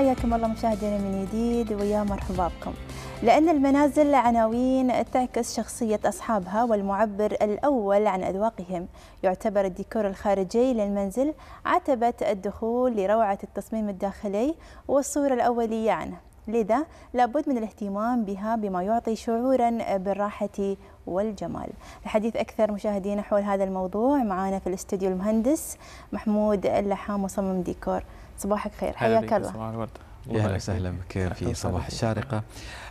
حياكم الله مشاهدينا من جديد ويا مرحبا بكم لأن المنازل عناوين تعكس شخصية أصحابها والمعبر الأول عن أذواقهم يعتبر الديكور الخارجي للمنزل عتبة الدخول لروعة التصميم الداخلي والصورة الأولية عنه لذا لابد من الاهتمام بها بما يعطي شعورا بالراحة والجمال الحديث أكثر مشاهدينا حول هذا الموضوع معنا في الاستوديو المهندس محمود اللحام مصمم ديكور صباحك خير حياك الله صباح الورد يا اهلا وسهلا بك في صباح الشارقه.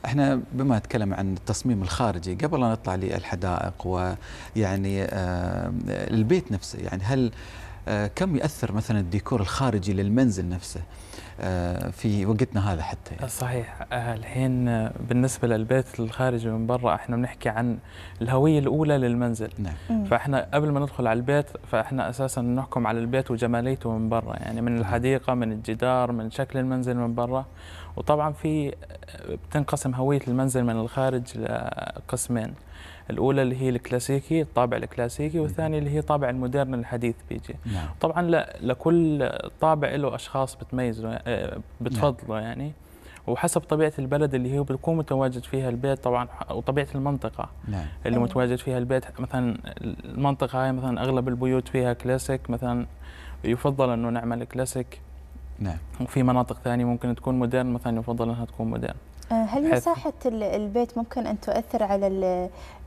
احنا بما نتكلم عن التصميم الخارجي قبل ان نطلع للحدائق ويعني آه، البيت نفسه يعني هل آه، كم يأثر مثلا الديكور الخارجي للمنزل نفسه آه، في وقتنا هذا حتى يعني. صحيح آه، الحين بالنسبة للبيت الخارجي من برا احنا بنحكي عن الهوية الأولى للمنزل نعم. فاحنا قبل ما ندخل على البيت فاحنا أساسا نحكم على البيت وجماليته من برا يعني من نعم. الحديقة من الجدار من شكل المنزل من برا وطبعا في بتنقسم هوية المنزل من الخارج لقسمين الاولى اللي هي الكلاسيكي الطابع الكلاسيكي والثانيه اللي هي طابع المودرن الحديث بيجي نعم. طبعا لا لكل طابع له اشخاص بتميزه آه، بتفضله نعم. يعني وحسب طبيعه البلد اللي هو بيكون متواجد فيها البيت طبعا وطبيعه المنطقه نعم. اللي متواجد فيها البيت مثلا المنطقه هاي مثلا اغلب البيوت فيها كلاسيك مثلا يفضل انه نعمل كلاسيك نعم وفي مناطق ثانيه ممكن تكون مودرن مثلا يفضل انها تكون مودرن آه، هل مساحة البيت ممكن أن تؤثر على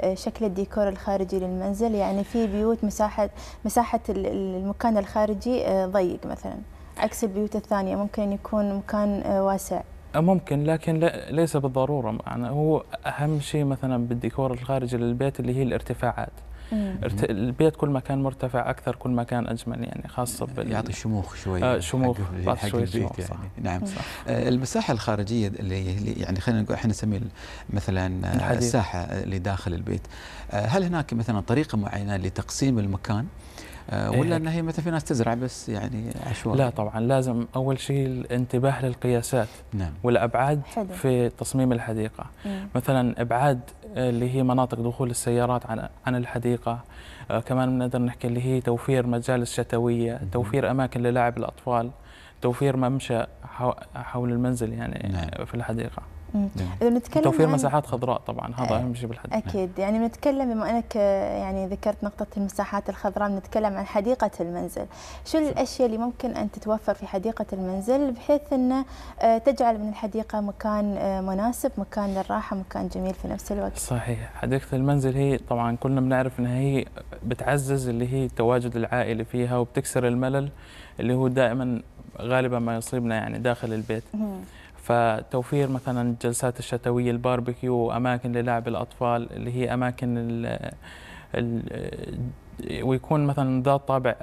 آه، شكل الديكور الخارجي للمنزل؟ يعني في بيوت مساحة مساحة المكان الخارجي آه، ضيق مثلا عكس البيوت الثانية ممكن يكون مكان واسع. ممكن لكن ليس بالضرورة يعني هو أهم شيء مثلا بالديكور الخارجي للبيت اللي هي الارتفاعات. البيت كل ما كان مرتفع اكثر كل ما كان اجمل يعني خاصه بال يعطي شموخ شوي آه شموخ حق, حق شوي البيت يعني صح. نعم صح. آه المساحه الخارجيه اللي يعني خلينا نقول احنا نسميه مثلا آه، الحديث. الساحه اللي داخل البيت آه هل هناك مثلا طريقه معينه لتقسيم المكان آه، إيه، ولا إيه. ان هي مثلا في ناس تزرع بس يعني عشوائي لا طبعا لازم اول شيء الانتباه للقياسات نعم. والابعاد حلو. في تصميم الحديقه مم. مثلا ابعاد اللي هي مناطق دخول السيارات عن عن الحديقه آه، كمان بنقدر نحكي اللي هي توفير مجالس شتويه مم. توفير اماكن للعب الاطفال توفير ممشى حول المنزل يعني نعم. في الحديقه نعم. اذا نتكلم توفير عن... مساحات خضراء طبعا هذا إيه. اهم شيء بالحديقه نعم. اكيد يعني بنتكلم بما انك يعني ذكرت نقطه المساحات الخضراء بنتكلم عن حديقه المنزل شو صح. الاشياء اللي ممكن ان تتوفر في حديقه المنزل بحيث انه آه، تجعل من الحديقه مكان آه، مناسب مكان للراحه مكان جميل في نفس الوقت صحيح حديقه المنزل هي طبعا كلنا بنعرف انها هي بتعزز اللي هي التواجد العائلي فيها وبتكسر الملل اللي هو دائما غالبا ما يصيبنا يعني داخل البيت فتوفير مثلا الجلسات الشتويه الباربيكيو اماكن للعب الاطفال اللي هي اماكن ال الـ ويكون مثلا ذات طابع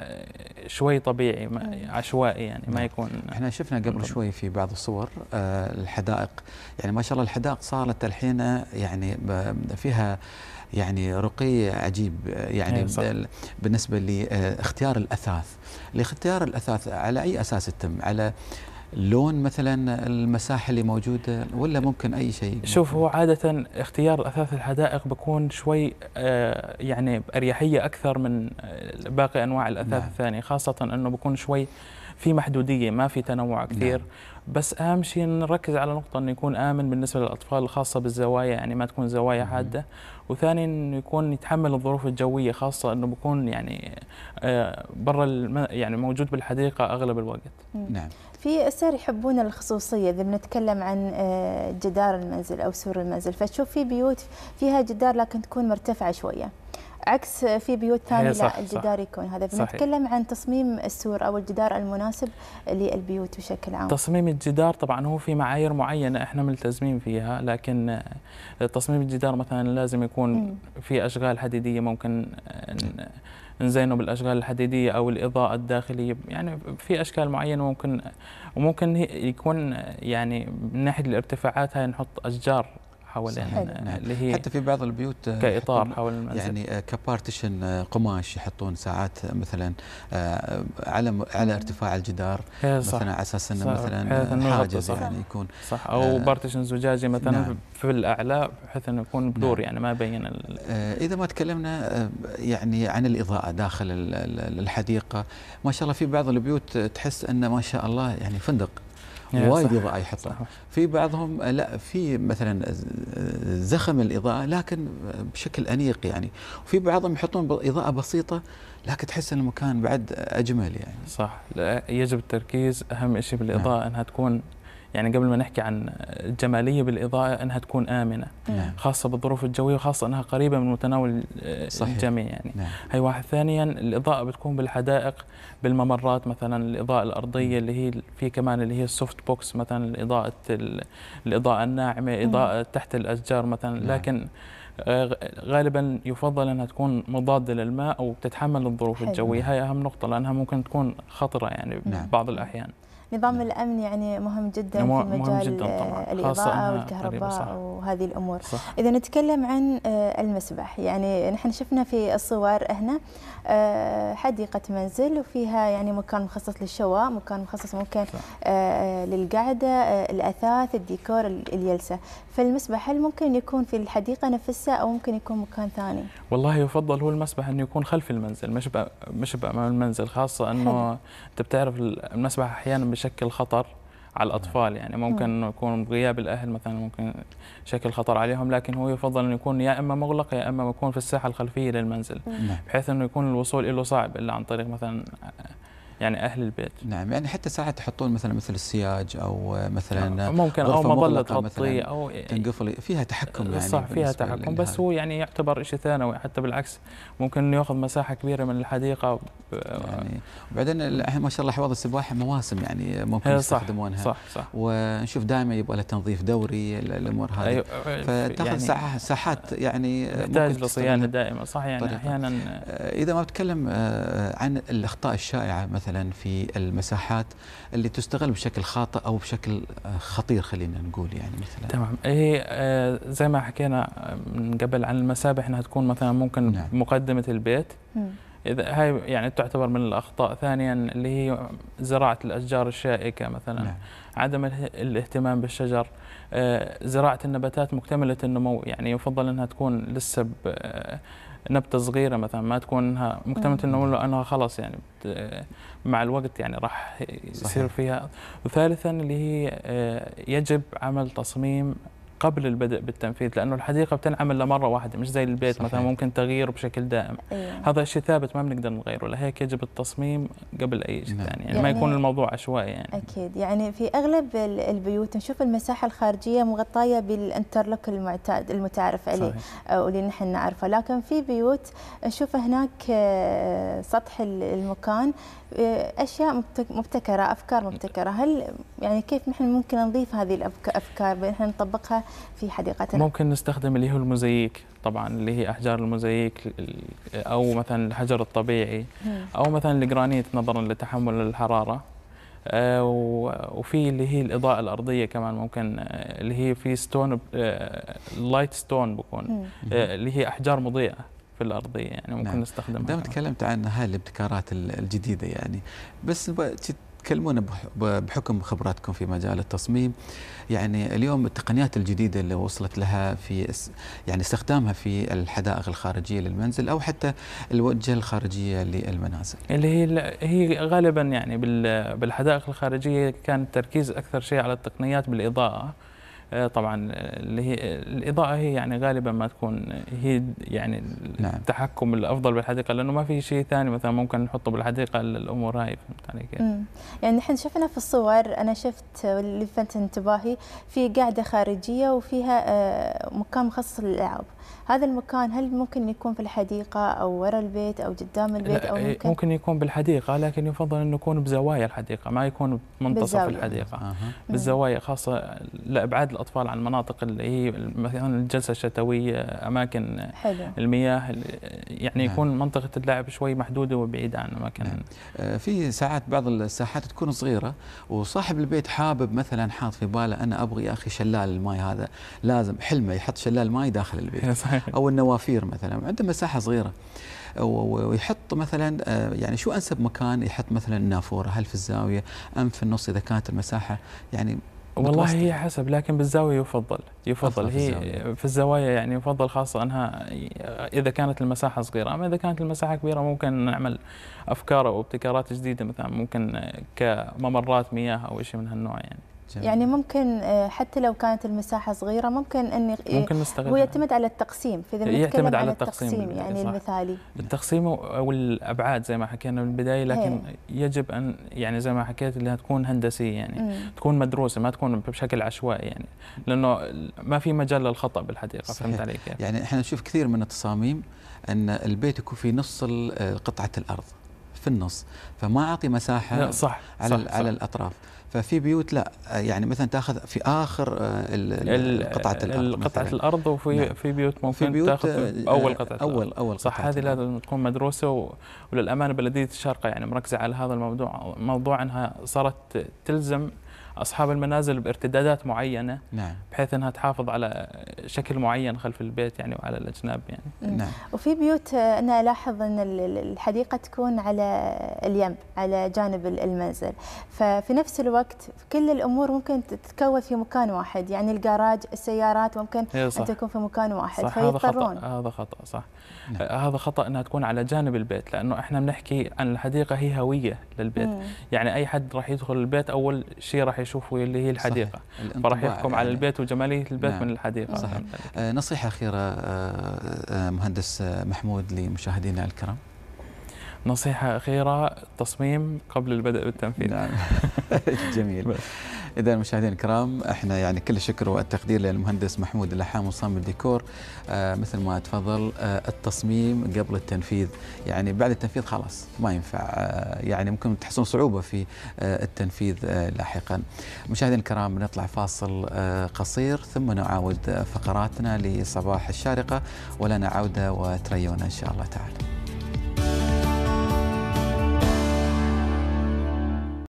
شوي طبيعي عشوائي يعني ما نعم. يكون احنا شفنا قبل شوي في بعض الصور آه، الحدائق يعني ما شاء الله الحدائق صارت الحين آه، يعني فيها يعني رقي عجيب آه، يعني إيه، بالنسبه لاختيار الاثاث لاختيار الاثاث على اي اساس يتم على لون مثلا المساحه اللي موجوده ولا ممكن اي شيء؟ شوف هو عاده اختيار اثاث الحدائق بكون شوي آه، يعني باريحيه اكثر من آه، باقي انواع الاثاث نعم. الثانيه خاصه انه بكون شوي في محدوديه ما في تنوع كثير نعم. بس اهم شيء نركز على نقطه انه يكون امن بالنسبه للاطفال الخاصه بالزوايا يعني ما تكون زوايا حاده وثاني انه يكون يتحمل الظروف الجويه خاصه انه بكون يعني آه، برا يعني موجود بالحديقه اغلب الوقت نعم في أسر يحبون الخصوصية إذا بنتكلم عن آه، جدار المنزل أو سور المنزل فتشوف في بيوت فيها جدار لكن تكون مرتفعة شوية عكس في بيوت ثانيه لا الجدار صح يكون هذا بنتكلم عن تصميم السور او الجدار المناسب للبيوت بشكل عام تصميم الجدار طبعا هو في معايير معينه احنا ملتزمين فيها لكن تصميم الجدار مثلا لازم يكون في اشغال حديديه ممكن نزينه بالاشغال الحديديه او الاضاءه الداخليه يعني في اشكال معينه ممكن وممكن يكون يعني من ناحيه الارتفاعات هاي نحط اشجار حوالين نعم. آه، اللي هي حتى في بعض البيوت آه، كاطار حول المنزل يعني آه، كبارتيشن قماش يحطون ساعات مثلا على على ارتفاع الجدار صح مثلا على اساس انه مثلا حاجز يعني يكون صح او بارتيشن زجاجي مثلا نعم في الاعلى بحيث انه يكون بدور نعم يعني ما يبين اذا ما تكلمنا يعني عن الاضاءه داخل الحديقه ما شاء الله في بعض البيوت تحس انه ما شاء الله يعني فندق وايد اضاءه يحطها في بعضهم لا في مثلا زخم الاضاءه لكن بشكل انيق يعني وفي بعضهم يحطون اضاءه بسيطه لكن تحس ان المكان بعد اجمل يعني صح يجب التركيز اهم شيء بالاضاءه نعم. انها تكون يعني قبل ما نحكي عن الجماليه بالاضاءه انها تكون امنه نعم. خاصه بالظروف الجويه وخاصه انها قريبه من متناول صحيح. الجميع يعني نعم. هي واحد ثانيا الاضاءه بتكون بالحدائق بالممرات مثلا الاضاءه الارضيه نعم. اللي هي في كمان اللي هي السوفت بوكس مثلا اضاءه الاضاءه الناعمه نعم. اضاءه نعم. تحت الاشجار مثلا نعم. لكن آه، غالبا يفضل انها تكون مضاده للماء او تتحمل الظروف الجويه هي اهم نقطه لانها ممكن تكون خطره يعني نعم. بعض الاحيان نظام نعم. الامن يعني مهم جدا يعني في مجال جداً طبعاً. الاضاءه والكهرباء وهذه الامور اذا نتكلم عن آه، المسبح يعني نحن شفنا في الصور هنا آه، حديقه منزل وفيها يعني مكان مخصص للشواء مكان مخصص ممكن آه، للقعده الاثاث الديكور اليلسه فالمسبح هل ممكن يكون في الحديقه نفسها او ممكن يكون مكان ثاني والله يفضل هو المسبح انه يكون خلف المنزل مش مش امام المنزل خاصه انه انت بتعرف المسبح احيانا بشكل خطر على نعم. الاطفال يعني ممكن انه نعم. يكون غياب الاهل مثلا ممكن شكل خطر عليهم لكن هو يفضل انه يكون يا اما مغلق يا اما يكون في الساحه الخلفيه للمنزل نعم. بحيث انه يكون الوصول له صعب الا عن طريق مثلا يعني اهل البيت نعم يعني حتى ساعات تحطون مثلا مثل السياج او مثلا آه، ممكن او مظله تغطي او يعني تنقفل فيها تحكم آه، يعني صح فيها تحكم بس هو يعني يعتبر شيء ثانوي حتى بالعكس ممكن انه ياخذ مساحه كبيره من الحديقه طيب، آه، يعني وبعدين الحين ما شاء الله حواضر السباحه مواسم يعني ممكن إيه، يستخدمونها صح صح ونشوف دائما يبغى لها تنظيف دوري الامور هذه أيوة, أيوة، فتاخذ يعني ساحات, ساحات يعني تحتاج لصيانه دائمه صح يعني طريقة. احيانا آه، اذا ما بتكلم آه، عن الاخطاء الشائعه مثلا في المساحات اللي تستغل بشكل خاطئ او بشكل خطير خلينا نقول يعني مثلا تمام هي إيه، زي ما حكينا من قبل عن المسابح انها تكون مثلا ممكن نعم. مقدمه البيت مم. اذا هاي يعني تعتبر من الاخطاء ثانيا اللي هي زراعه الاشجار الشائكه مثلا نعم. عدم الاهتمام بالشجر آه، زراعه النباتات مكتمله النمو يعني يفضل انها تكون لسه آه، نبته صغيره مثلا ما تكون انها مكتمله نعم. النمو لانها خلاص يعني آه، مع الوقت يعني راح يصير فيها وثالثا اللي هي يجب عمل تصميم قبل البدء بالتنفيذ لانه الحديقه بتنعمل لمره واحده مش زي البيت صحيح. مثلا ممكن تغييره بشكل دائم أيه. هذا الشيء ثابت ما بنقدر نغيره لهيك يجب التصميم قبل اي شيء نعم. ثاني يعني, يعني ما يكون الموضوع عشوائي يعني اكيد يعني في اغلب البيوت نشوف المساحه الخارجيه مغطايه بالانترلوك المعتاد المتعارف عليه آه، واللي نحن نعرفه لكن في بيوت نشوف هناك آه، سطح المكان آه، اشياء مبتكره افكار مبتكره هل يعني كيف نحن ممكن نضيف هذه الافكار بان نطبقها في حديقتنا ممكن نستخدم اللي هو المزيك طبعا اللي هي احجار المزيك او مثلا الحجر الطبيعي او مثلا الجرانيت نظرا لتحمل الحراره آه، وفي اللي هي الاضاءه الارضيه كمان ممكن آه، اللي هي في ستون لايت ستون بكون آه، اللي هي احجار مضيئه في الارضيه يعني ممكن نعم. نستخدمها دام تكلمت عن هاي الابتكارات الجديده يعني بس كلمونا بحكم خبراتكم في مجال التصميم يعني اليوم التقنيات الجديدة اللي وصلت لها في يعني استخدامها في الحدائق الخارجية للمنزل أو حتى الوجه الخارجية للمنازل اللي هي هي غالبا يعني بالحدائق الخارجية كان التركيز أكثر شيء على التقنيات بالإضاءة آه، طبعا آه، اللي هي آه، الاضاءه هي يعني غالبا ما تكون هي يعني نعم. التحكم الافضل بالحديقه لانه ما في شيء ثاني مثلا ممكن نحطه بالحديقه الامور هاي فهمت علي كيف؟ يعني نحن شفنا في الصور انا شفت اللي لفت انتباهي في قاعده خارجيه وفيها مكان مخصص للالعاب هذا المكان هل ممكن يكون في الحديقه او وراء البيت او قدام البيت او إيه، ممكن ممكن يكون بالحديقه لكن يفضل انه يكون بزوايا الحديقه ما يكون بالزاوية. الحديقه آه. بالزوايا خاصه لابعاد الاطفال عن المناطق اللي هي مثلا الجلسه الشتويه اماكن حلو. المياه يعني نعم. يكون منطقه اللعب شوي محدوده وبعيده عن اماكن نعم. آه، في ساعات بعض الساحات تكون صغيره وصاحب البيت حابب مثلا حاط في باله انا ابغي يا اخي شلال الماي هذا لازم حلمه يحط شلال ماي داخل البيت صحيح. او النوافير مثلا عنده مساحه صغيره ويحط مثلا آه، يعني شو انسب مكان يحط مثلا النافوره هل في الزاويه ام في النص اذا كانت المساحه يعني والله هي حسب لكن بالزاويه يفضل يفضل هي في, الزوايا يعني يفضل خاصه انها اذا كانت المساحه صغيره اما اذا كانت المساحه كبيره ممكن نعمل افكار او ابتكارات جديده مثلا ممكن كممرات مياه او شيء من هالنوع يعني جميل. يعني ممكن آه، حتى لو كانت المساحه صغيره ممكن اني ممكن إيه، نستغلها ويعتمد على التقسيم فاذا يعتمد على التقسيم, التقسيم يعني, يعني صح. المثالي التقسيم او الابعاد زي ما حكينا من البدايه إيه. لكن هي. يجب ان يعني زي ما حكيت انها تكون هندسيه يعني مم. تكون مدروسه ما تكون بشكل عشوائي يعني لانه ما في مجال للخطا بالحديقه صحيح. فهمت عليك يعني احنا نشوف كثير من التصاميم ان البيت يكون في نص قطعه الارض في النص فما اعطي مساحه لا صح على صح على صح الاطراف ففي بيوت لا يعني مثلا تاخذ في اخر آه، قطعه الارض قطعه الارض وفي نعم. في بيوت ممكن في بيوت تاخذ آه، في اول قطعه اول الأرض. اول صح هذه لازم تكون مدروسه وللامانه بلديه الشارقه يعني مركزه على هذا الموضوع موضوع انها صارت تلزم اصحاب المنازل بارتدادات معينه نعم. بحيث انها تحافظ على شكل معين خلف البيت يعني وعلى الاجناب يعني نعم. وفي بيوت آه، انا الاحظ ان الحديقه تكون على اليم على جانب المنزل ففي نفس الوقت كل الامور ممكن تتكون في مكان واحد يعني الجراج السيارات ممكن إيه، ان تكون في مكان واحد صح فيضطرون هذا خطا هذا خطا صح نعم. آه، هذا خطا انها تكون على جانب البيت لانه احنا بنحكي عن الحديقه هي هويه للبيت مم. يعني اي حد راح يدخل البيت اول شيء راح يشوفوا اللي هي الحديقه فراح يحكم على البيت وجماليه البيت نعم. من الحديقه صحيح. نعم. آه، نصيحه اخيره آه، آه، مهندس محمود لمشاهدينا الكرام نصيحة أخيرة تصميم قبل البدء بالتنفيذ نعم جميل إذا مشاهدينا الكرام احنا يعني كل الشكر والتقدير للمهندس محمود اللحام مصمم الديكور آه مثل ما تفضل آه التصميم قبل التنفيذ يعني بعد التنفيذ خلاص ما ينفع آه يعني ممكن تحسون صعوبة في آه التنفيذ آه لاحقا مشاهدينا الكرام بنطلع فاصل آه قصير ثم نعاود فقراتنا لصباح الشارقة ولنا عودة وتريونا إن شاء الله تعالى